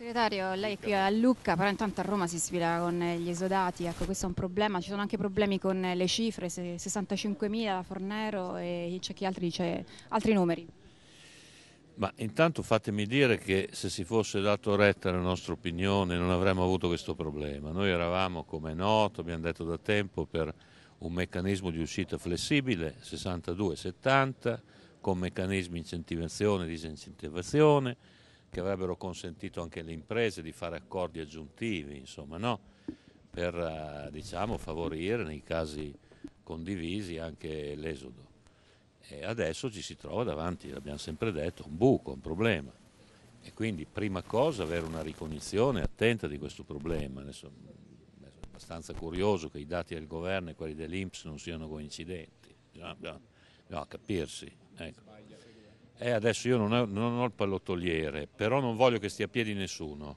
Segretario, lei è qui a Lucca, però intanto a Roma si sfida con gli esodati, ecco questo è un problema, ci sono anche problemi con le cifre, 65.000 Fornero e c'è chi altri dice altri numeri. Ma intanto fatemi dire che se si fosse dato retta alla nostra opinione non avremmo avuto questo problema. Noi eravamo, come è noto, abbiamo detto da tempo, per un meccanismo di uscita flessibile, 62-70, con meccanismi di incentivazione e disincentivazione, che avrebbero consentito anche alle imprese di fare accordi aggiuntivi, insomma, no? per eh, diciamo, favorire nei casi condivisi anche l'esodo. E adesso ci si trova davanti, l'abbiamo sempre detto, un buco, un problema. E quindi prima cosa avere una ricognizione attenta di questo problema. Adesso, mm, è abbastanza curioso che i dati del governo e quelli dell'Inps non siano coincidenti. Bisogna, no, no, capirsi. Ecco. Eh, adesso io non ho, non ho, il pallottoliere, però non voglio che stia a piedi nessuno.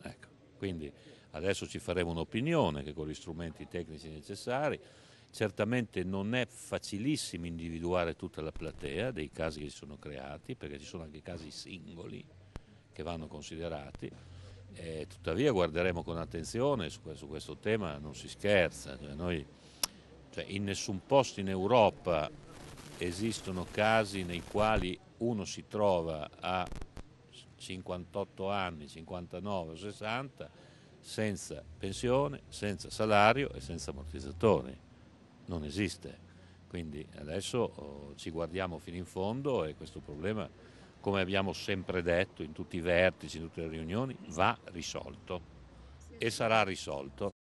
Ecco, quindi adesso ci faremo un'opinione che con gli strumenti tecnici necessari, certamente non è facilissimo individuare tutta la platea dei casi che si sono creati, perché ci sono anche casi singoli che vanno considerati. Eh, tuttavia guarderemo con attenzione su questo, su questo tema, non si scherza, cioè noi, cioè in nessun posto in Europa esistono casi nei quali uno si trova a 58 anni, 59 o 60 senza pensione, senza salario e senza ammortizzatori. Non esiste. Quindi adesso oh, ci guardiamo fino in fondo e questo problema, come abbiamo sempre detto in tutti i vertici, in tutte le riunioni, va risolto e sarà risolto.